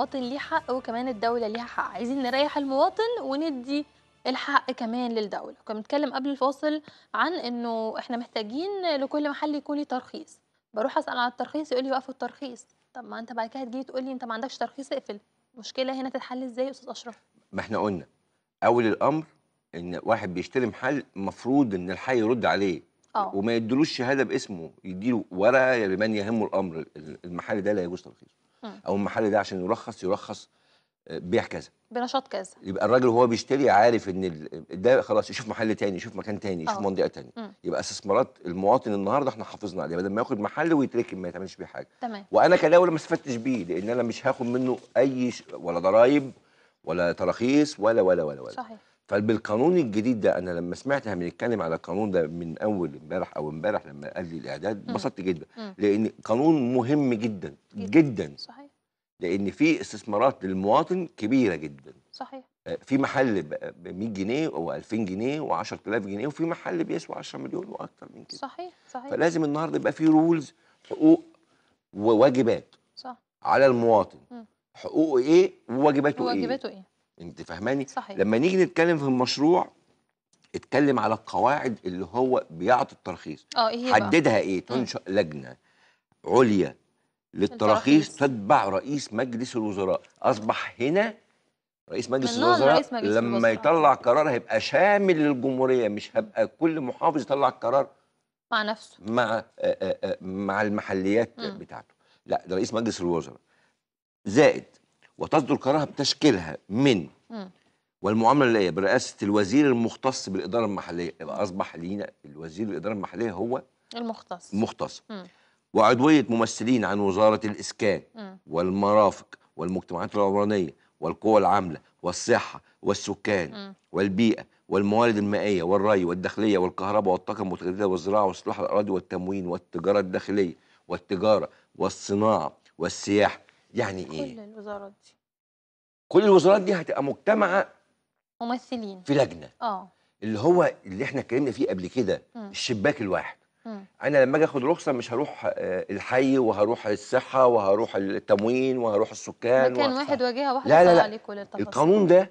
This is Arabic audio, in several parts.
المواطن ليه حق وكمان الدولة ليها حق عايزين نريح المواطن وندي الحق كمان للدولة كنا بنتكلم قبل الفاصل عن انه احنا محتاجين لكل محل يكون ليه ترخيص بروح اسأل على الترخيص يقول لي وقفوا الترخيص طب ما انت بعد كده هتجي تقول لي انت ما عندكش ترخيص اقفل المشكلة هنا تتحل ازاي يا استاذ اشرف ما احنا قلنا اول الامر ان واحد بيشتري محل المفروض ان الحي يرد عليه أوه. وما يدلوش شهاده باسمه يديله ورقه لمن يهمه الامر المحل ده لا يجوز ترخيصه او المحل ده عشان يرخص يرخص آه، بيع كذا بنشاط كذا يبقى الراجل وهو بيشتري عارف ان ده خلاص يشوف محل تاني يشوف مكان تاني يشوف أوه. منطقه تاني مم. يبقى استثمارات المواطن النهارده احنا حافظنا عليها بدل ما ياخد محل ويتركب ما يتعملش بيه حاجه تمام وانا كدوله ما استفدتش بيه لان انا مش هاخد منه اي ش... ولا ضرايب ولا تراخيص ولا ولا ولا ولا صحيح فبالقانون الجديد ده انا لما سمعت احنا بنتكلم على القانون ده من اول امبارح او امبارح لما قال لي الاعداد انبسطت جدا مم. لان قانون مهم جدا جدا, صحيح لان في استثمارات للمواطن كبيره جدا صحيح آه، في محل ب 100 جنيه او 2000 جنيه و10000 جنيه وفي محل بيسوى 10 مليون واكثر من كده صحيح صحيح فلازم النهارده يبقى في رولز حقوق وواجبات صح على المواطن حقوقه ايه وواجباته ايه وواجباته ايه انت فاهماني صحيح. لما نيجي نتكلم في المشروع اتكلم على القواعد اللي هو بيعطي الترخيص اه ايه حددها ايه تنشا لجنه عليا للتراخيص تتبع رئيس مجلس الوزراء اصبح هنا رئيس مجلس الوزراء رئيس مجلس لما الوزراء. يطلع قرار هيبقى شامل للجمهوريه مش هبقى كل محافظ يطلع القرار مع نفسه مع آآ آه، آآ آه، آه، مع المحليات م. بتاعته لا ده رئيس مجلس الوزراء زائد وتصدر قرارها بتشكيلها من والمعامله اللي هي برئاسه الوزير المختص بالاداره المحليه يبقى اصبح لينا الوزير الاداره المحليه هو المختص المختص م. وعضويه ممثلين عن وزاره الاسكان م. والمرافق والمجتمعات العمرانيه والقوى العامله والصحه والسكان م. والبيئه والموارد المائيه والري والداخليه والكهرباء والطاقه المتجدده والزراعه واصلاح الاراضي والتموين والتجاره الداخليه والتجاره والصناعه والسياحه يعني ايه كل الوزارات دي كل الوزارات دي هتبقى مجتمعه ممثلين في لجنه اه اللي هو اللي احنا اتكلمنا فيه قبل كده الشباك الواحد م. انا لما اجي اخد رخصه مش هروح آه، الحي وهروح الصحه وهروح التموين وهروح السكان مكان و... واحد واجهه واحده لا لا لا عليه كل التفاصيل القانون ده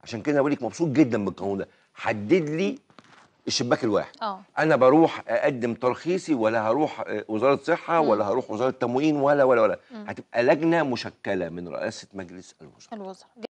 عشان كده بقول لك مبسوط جدا بالقانون ده حدد لي الشباك الواحد أوه. انا بروح اقدم ترخيصي ولا هروح آه، وزاره صحه ولا هروح وزاره تموين ولا ولا ولا مم. هتبقى لجنه مشكله من رئاسه مجلس الوزراء